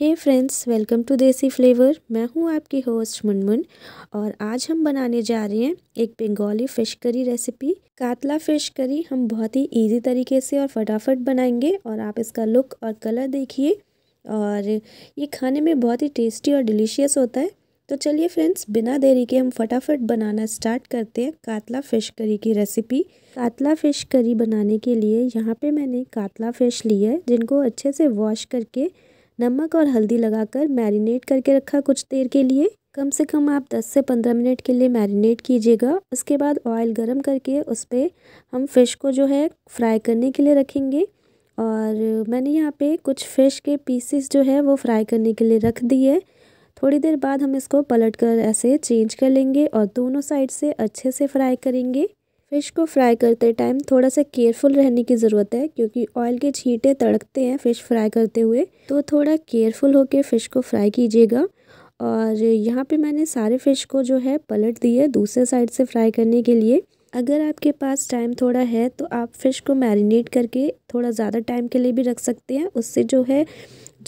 hey friends welcome to desi flavour मैं हूं आपकी होस्ट मुनमुन और आज हम बनाने जा रहे हैं एक Bengali fish curry recipe katla fish curry हम बहुत ही इजी तरीके से और फटाफट बनाएंगे और आप इसका लुक और कलर देखिए और ये खाने में बहुत ही टेस्टी और डिलीशियस होता है तो चलिए फ्रेंड्स बिना देरी के हम फटाफट बनाना स्टार्ट करते हैं कातला फ़िश करी की रेसिपी कातला फ़िश करी बनाने के लिए यहाँ पर मैंने कातला फ़िश ली है जिनको अच्छे से वॉश करके नमक और हल्दी लगाकर मैरिनेट करके रखा कुछ देर के लिए कम से कम आप 10 से 15 मिनट के लिए मैरिनेट कीजिएगा उसके बाद ऑयल गरम करके उस पर हम फ़िश को जो है फ्राई करने के लिए रखेंगे और मैंने यहाँ पे कुछ फ़िश के पीसेस जो है वो फ्राई करने के लिए रख दिए थोड़ी देर बाद हम इसको पलट कर ऐसे चेंज कर लेंगे और दोनों साइड से अच्छे से फ्राई करेंगे फ़िश को फ्राई करते टाइम थोड़ा सा केयरफुल रहने की ज़रूरत है क्योंकि ऑयल के छींटे तड़कते हैं फ़िश फ्राई करते हुए तो थोड़ा केयरफुल होकर फ़िश को फ्राई कीजिएगा और यहाँ पे मैंने सारे फ़िश को जो है पलट दिए दूसरे साइड से फ्राई करने के लिए अगर आपके पास टाइम थोड़ा है तो आप फ़िश को मैरिनेट करके थोड़ा ज़्यादा टाइम के लिए भी रख सकते हैं उससे जो है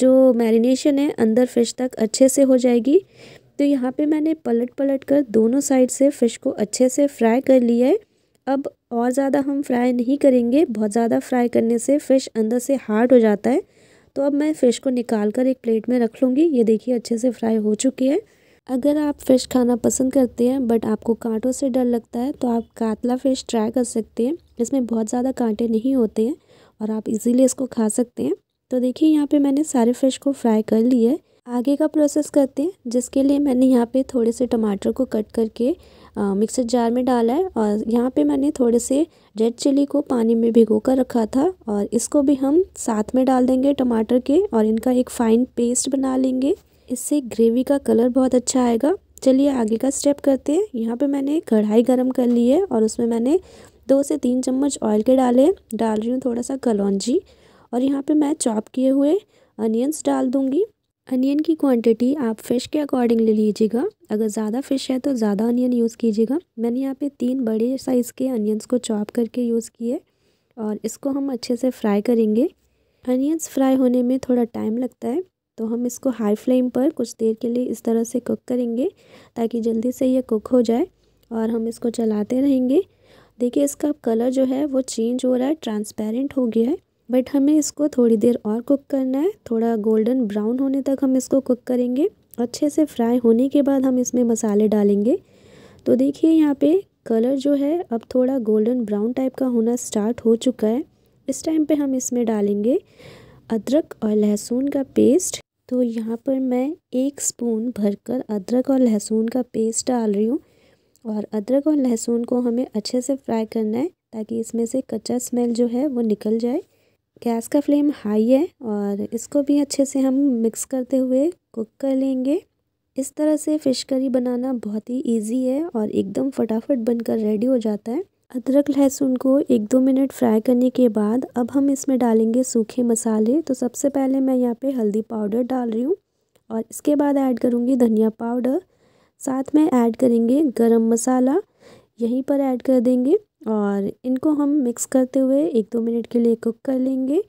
जो मैरिनेशन है अंदर फ़िश तक अच्छे से हो जाएगी तो यहाँ पे मैंने पलट पलट कर दोनों साइड से फ़िश को अच्छे से फ्राई कर लिया है अब और ज़्यादा हम फ्राई नहीं करेंगे बहुत ज़्यादा फ्राई करने से फ़िश अंदर से हार्ड हो जाता है तो अब मैं फ़िश को निकाल कर एक प्लेट में रख लूँगी ये देखिए अच्छे से फ्राई हो चुकी है अगर आप फ़िश खाना पसंद करते हैं बट आपको कांटों से डर लगता है तो आप कातला फ़िश ट्राई कर सकते हैं इसमें बहुत ज़्यादा कांटे नहीं होते हैं और आप इजीली इसको खा सकते हैं तो देखिए यहाँ पे मैंने सारे फ़िश को फ्राई कर लिए आगे का प्रोसेस करते हैं जिसके लिए मैंने यहाँ पे थोड़े से टमाटर को कट करके मिक्सर जार में डाला है और यहाँ पे मैंने थोड़े से रेड चिली को पानी में भिगो कर रखा था और इसको भी हम साथ में डाल देंगे टमाटर के और इनका एक फ़ाइन पेस्ट बना लेंगे इससे ग्रेवी का कलर बहुत अच्छा आएगा चलिए आगे का स्टेप करते हैं यहाँ पे मैंने कढ़ाई गरम कर ली है और उसमें मैंने दो से तीन चम्मच ऑयल के डाले डाल रही हूँ थोड़ा सा कलौजी और यहाँ पे मैं चॉप किए हुए अनियंस डाल दूँगी अनियन की क्वांटिटी आप फ़िश के अकॉर्डिंग ले लीजिएगा अगर ज़्यादा फ़िश है तो ज़्यादा अनियन यूज़ कीजिएगा मैंने यहाँ पे तीन बड़े साइज़ के अनियन्स को चॉप करके यूज़ किए और इसको हम अच्छे से फ्राई करेंगे अनियन्स फ्राई होने में थोड़ा टाइम लगता है तो हम इसको हाई फ्लेम पर कुछ देर के लिए इस तरह से कुक करेंगे ताकि जल्दी से ये कुक हो जाए और हम इसको चलाते रहेंगे देखिए इसका कलर जो है वो चेंज हो रहा है ट्रांसपेरेंट हो गया है बट हमें इसको थोड़ी देर और कुक करना है थोड़ा गोल्डन ब्राउन होने तक हम इसको कुक करेंगे अच्छे से फ्राई होने के बाद हम इसमें मसाले डालेंगे तो देखिए यहाँ पे कलर जो है अब थोड़ा गोल्डन ब्राउन टाइप का होना स्टार्ट हो चुका है इस टाइम पे हम इसमें डालेंगे अदरक और लहसुन का पेस्ट तो यहाँ पर मैं एक स्पून भरकर अदरक और लहसुन का पेस्ट डाल रही हूँ और अदरक और लहसुन को हमें अच्छे से फ्राई करना है ताकि इसमें से कच्चा स्मेल जो है वो निकल जाए गैस का फ्लेम हाई है और इसको भी अच्छे से हम मिक्स करते हुए कुक कर लेंगे इस तरह से फ़िश करी बनाना बहुत ही इजी है और एकदम फटाफट बनकर रेडी हो जाता है अदरक लहसुन को एक दो मिनट फ्राई करने के बाद अब हम इसमें डालेंगे सूखे मसाले तो सबसे पहले मैं यहाँ पे हल्दी पाउडर डाल रही हूँ और इसके बाद ऐड करूँगी धनिया पाउडर साथ में ऐड करेंगे गरम मसाला यहीं पर ऐड कर देंगे और इनको हम मिक्स करते हुए एक दो मिनट के लिए कुक कर लेंगे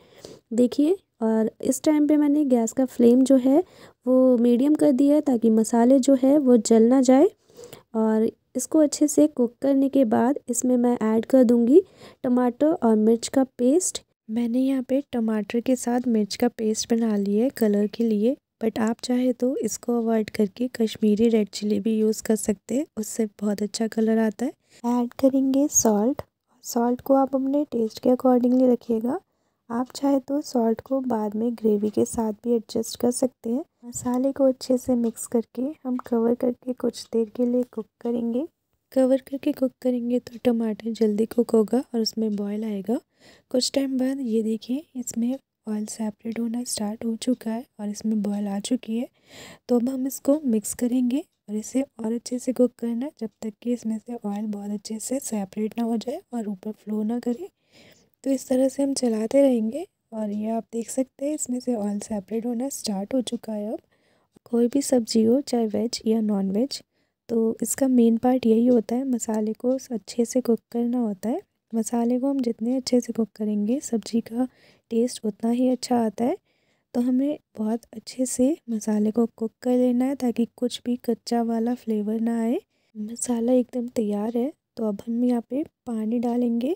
देखिए और इस टाइम पे मैंने गैस का फ्लेम जो है वो मीडियम कर दिया है ताकि मसाले जो है वो जल ना जाए और इसको अच्छे से कुक करने के बाद इसमें मैं ऐड कर दूंगी टमाटर और मिर्च का पेस्ट मैंने यहाँ पे टमाटर के साथ मिर्च का पेस्ट बना लिया है कलर के लिए बट आप चाहे तो इसको अवॉइड करके कश्मीरी रेड चिली भी यूज़ कर सकते हैं उससे बहुत अच्छा कलर आता है ऐड करेंगे सॉल्ट सॉल्ट को आप अपने टेस्ट के अकॉर्डिंगली रखिएगा आप चाहे तो सॉल्ट को बाद में ग्रेवी के साथ भी एडजस्ट कर सकते हैं मसाले को अच्छे से मिक्स करके हम कवर करके कुछ देर के लिए कुक करेंगे कवर करके कुक करेंगे तो टमाटर जल्दी कुक होगा और उसमें बॉयल आएगा कुछ टाइम बाद ये देखिए इसमें ऑयल सेपरेट होना स्टार्ट हो चुका है और इसमें बॉयल आ चुकी है तो अब हम इसको मिक्स करेंगे और इसे और अच्छे से कुक करना जब तक कि इसमें से ऑयल बहुत अच्छे से सेपरेट ना हो जाए और ऊपर फ्लो ना करे तो इस तरह से हम चलाते रहेंगे और ये आप देख सकते हैं इसमें से ऑयल सेपरेट होना स्टार्ट हो चुका है अब कोई भी सब्जी हो चाहे वेज या नॉन वेज तो इसका मेन पार्ट यही होता है मसाले को अच्छे से कुक करना होता है मसाले को हम जितने अच्छे से कुक करेंगे सब्जी का टेस्ट उतना ही अच्छा आता है तो हमें बहुत अच्छे से मसाले को कुक कर लेना है ताकि कुछ भी कच्चा वाला फ्लेवर ना आए मसाला एकदम तैयार है तो अब हम यहाँ पे पानी डालेंगे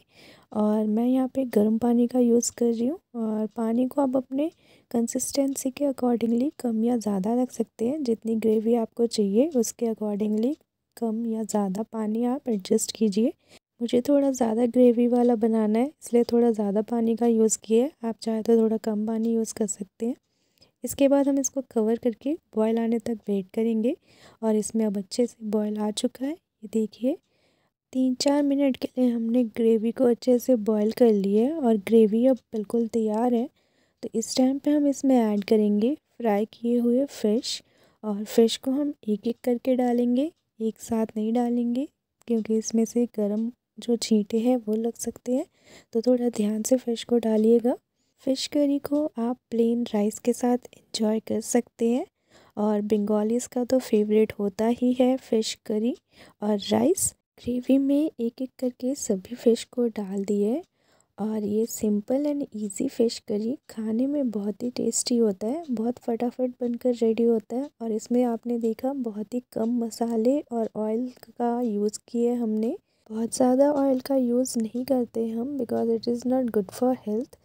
और मैं यहाँ पे गर्म पानी का यूज़ कर रही हूँ और पानी को आप अपने कंसिस्टेंसी के अकॉर्डिंगली कम या ज़्यादा रख सकते हैं जितनी ग्रेवी आपको चाहिए उसके अकॉर्डिंगली कम या ज़्यादा पानी आप एडजस्ट कीजिए मुझे थोड़ा ज़्यादा ग्रेवी वाला बनाना है इसलिए थोड़ा ज़्यादा पानी का यूज़ किया है आप चाहे तो थोड़ा कम पानी यूज़ कर सकते हैं इसके बाद हम इसको कवर करके बॉयल आने तक वेट करेंगे और इसमें अब अच्छे से बॉयल आ चुका है ये देखिए तीन चार मिनट के लिए हमने ग्रेवी को अच्छे से बॉयल कर लिया है और ग्रेवी अब बिल्कुल तैयार है तो इस टाइम पे हम इसमें ऐड करेंगे फ्राई किए हुए फ़िश और फ़िश को हम एक एक करके डालेंगे एक साथ नहीं डालेंगे क्योंकि इसमें से गर्म जो छींटे हैं वो लग सकते हैं तो थोड़ा ध्यान से फ़िश को डालिएगा फ़िश करी को आप प्लेन राइस के साथ इंजॉय कर सकते हैं और बंगालीज़ का तो फेवरेट होता ही है फ़िश करी और राइस ग्रेवी में एक एक करके सभी फ़िश को डाल दिए और ये simple and easy fish curry खाने में बहुत ही टेस्टी होता है बहुत फटाफट बनकर रेडी होता है और इसमें आपने देखा बहुत ही कम मसाले और ऑयल का यूज़ किया हमने बहुत ज़्यादा ऑयल का यूज़ नहीं करते हम because it is not good for health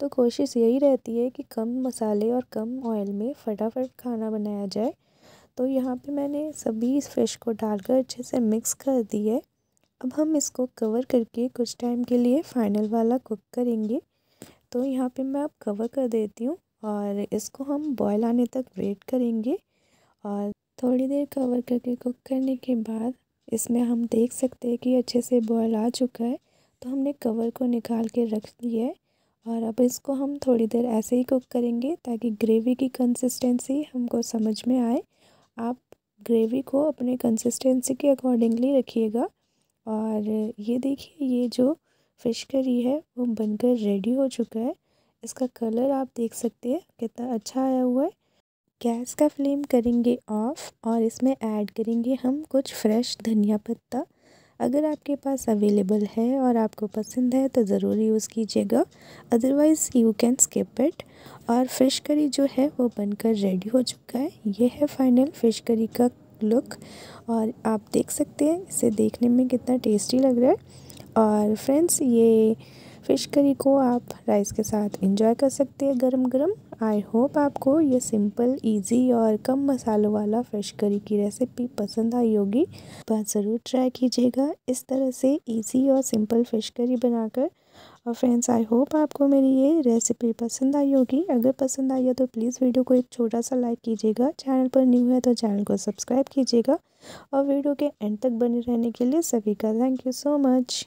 तो कोशिश यही रहती है कि कम मसाले और कम ऑयल में फटाफट खाना बनाया जाए तो यहाँ पे मैंने सभी फ़िश को डालकर अच्छे से मिक्स कर दी है अब हम इसको कवर करके कुछ टाइम के लिए फाइनल वाला कुक करेंगे तो यहाँ पे मैं अब कवर कर देती हूँ और इसको हम बॉयल आने तक वेट करेंगे और थोड़ी देर कवर करके कुक करने के बाद इसमें हम देख सकते हैं कि अच्छे से बॉयल आ चुका है तो हमने कवर को निकाल के रख लिया है और अब इसको हम थोड़ी देर ऐसे ही कुक करेंगे ताकि ग्रेवी की कंसिस्टेंसी हमको समझ में आए आप ग्रेवी को अपने कंसिस्टेंसी के अकॉर्डिंगली रखिएगा और ये देखिए ये जो फ़िश करी है वो बनकर रेडी हो चुका है इसका कलर आप देख सकते हैं कितना अच्छा आया हुआ है गैस का फ्लेम करेंगे ऑफ़ और इसमें ऐड करेंगे हम कुछ फ्रेश धनिया पत्ता अगर आपके पास अवेलेबल है और आपको पसंद है तो ज़रूर यूज़ कीजिएगा otherwise you can skip it और फ़िश करी जो है वो बनकर रेडी हो चुका है ये है फाइनल फ़िश करी का लुक और आप देख सकते हैं इसे देखने में कितना टेस्टी लग रहा है और फ्रेंड्स ये फ़िश करी को आप राइस के साथ इंजॉय कर सकते हैं गर्म गर्म आई होप आपको ये सिंपल इजी और कम मसालों वाला फ़िश करी की रेसिपी पसंद आई होगी बस ज़रूर ट्राई कीजिएगा इस तरह से इजी और सिंपल फ़िश करी बनाकर और फ्रेंड्स आई होप आपको मेरी ये रेसिपी पसंद आई होगी अगर पसंद आई है तो प्लीज़ वीडियो को एक छोटा सा लाइक कीजिएगा चैनल पर न्यू है तो चैनल को सब्सक्राइब कीजिएगा और वीडियो के एंड तक बने रहने के लिए सभी का थैंक यू सो मच